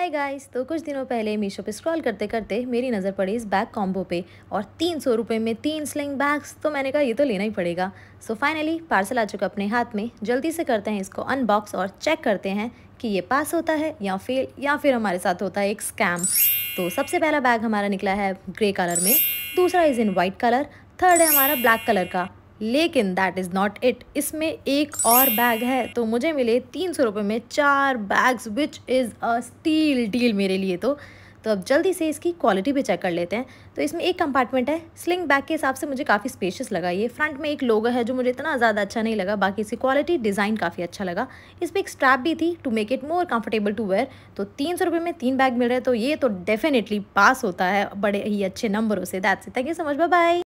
hi guys तो कुछ दिनों पहले मीशो पे स्क्रॉल करते करते मेरी नज़र पड़ी इस बैग कॉम्बो पे और तीन सौ रुपये में तीन स्लिंग बैग्स तो मैंने कहा ये तो लेना ही पड़ेगा सो फाइनली पार्सल आ चुका अपने हाथ में जल्दी से करते हैं इसको अनबॉक्स और चेक करते हैं कि ये पास होता है या फेल या फिर हमारे साथ होता है एक स्कैम तो सबसे पहला बैग हमारा निकला है ग्रे कलर में दूसरा is in white colour third है हमारा ब्लैक कलर का लेकिन दैट इज़ नॉट इट इसमें एक और बैग है तो मुझे मिले तीन सौ रुपये में चार bags which is a steal deal मेरे लिए तो तो अब जल्दी से इसकी क्वालिटी भी चेक कर लेते हैं तो इसमें एक कंपार्टमेंट है स्लिंग बैग के हिसाब से मुझे काफ़ी स्पेशियस लगा ये फ्रंट में एक लोगो है जो मुझे इतना ज़्यादा अच्छा नहीं लगा बाकी इसकी क्वालिटी डिज़ाइन काफ़ी अच्छा लगा इसमें एक स्ट्रैप भी थी to make it more comfortable to wear तो तीन सौ में तीन बैग मिल रहे तो ये तो डेफिनेटली पास होता है बड़े ही अच्छे नंबरों से दैट से थैंक यू समझ बाय